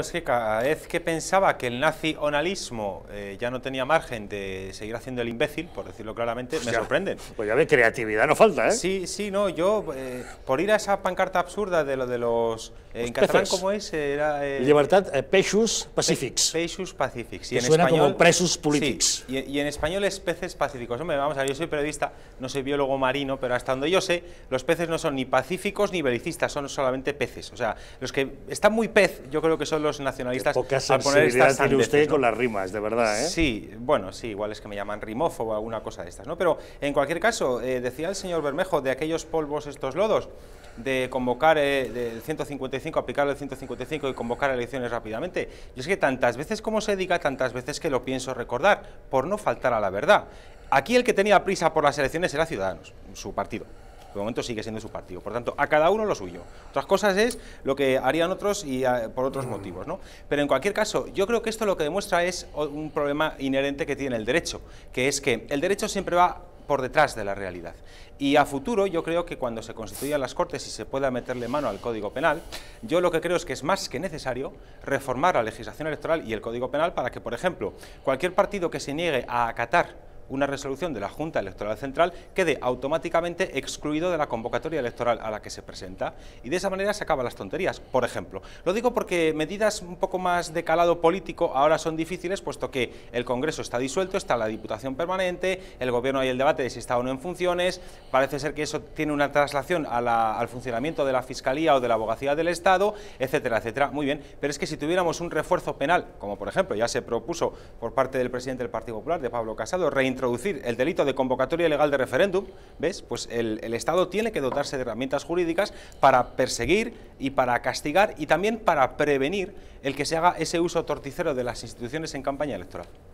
Es pues que cada vez que pensaba que el nazi-onalismo eh, ya no tenía margen de seguir haciendo el imbécil, por decirlo claramente, me sorprenden. Pues ya ve, creatividad no falta, ¿eh? Sí, sí, no, yo, eh, por ir a esa pancarta absurda de lo de los... Eh, en catalán, ¿cómo es? Era, Libertad, Peixus Pacifics. Peixus Pacifics. Y en suena como Presus políticos. y, y, en español es peces pacíficos. Hombre, vamos a ver, yo soy periodista, no soy biólogo marino, pero hasta donde yo sé, los peces no son ni pacíficos ni belicistas, son solamente peces. O sea, los que están muy pez, yo creo que son los nacionalistas a poner tiene usted con las rimas, de verdad, ¿eh? Sí, bueno, sí, igual es que me llaman rimófobo o alguna cosa de estas, ¿no? Pero en cualquier caso, eh, decía el señor Bermejo de aquellos polvos estos lodos, de convocar eh, el 155, aplicar el 155 y convocar elecciones rápidamente. Yo es que tantas veces como se diga, tantas veces que lo pienso recordar, por no faltar a la verdad. Aquí el que tenía prisa por las elecciones era Ciudadanos, su partido de momento sigue siendo su partido. Por tanto, a cada uno lo suyo. Otras cosas es lo que harían otros y ah, por otros mm. motivos. ¿no? Pero en cualquier caso, yo creo que esto lo que demuestra es un problema inherente que tiene el derecho, que es que el derecho siempre va por detrás de la realidad. Y a futuro, yo creo que cuando se constituyan las Cortes y se pueda meterle mano al Código Penal, yo lo que creo es que es más que necesario reformar la legislación electoral y el Código Penal para que, por ejemplo, cualquier partido que se niegue a acatar una resolución de la Junta Electoral Central quede automáticamente excluido de la convocatoria electoral a la que se presenta. Y de esa manera se acaban las tonterías, por ejemplo. Lo digo porque medidas un poco más de calado político ahora son difíciles, puesto que el Congreso está disuelto, está la Diputación Permanente, el Gobierno hay el debate de si está o no en funciones, parece ser que eso tiene una traslación al funcionamiento de la Fiscalía o de la Abogacía del Estado, etcétera, etcétera. Muy bien, pero es que si tuviéramos un refuerzo penal, como por ejemplo ya se propuso por parte del presidente del Partido Popular, de Pablo Casado, reintroducir introducir el delito de convocatoria ilegal de referéndum, ¿ves? Pues el Estado tiene que dotarse de herramientas jurídicas para perseguir y para castigar y también para prevenir el que se haga ese uso torticero de las instituciones en campaña electoral.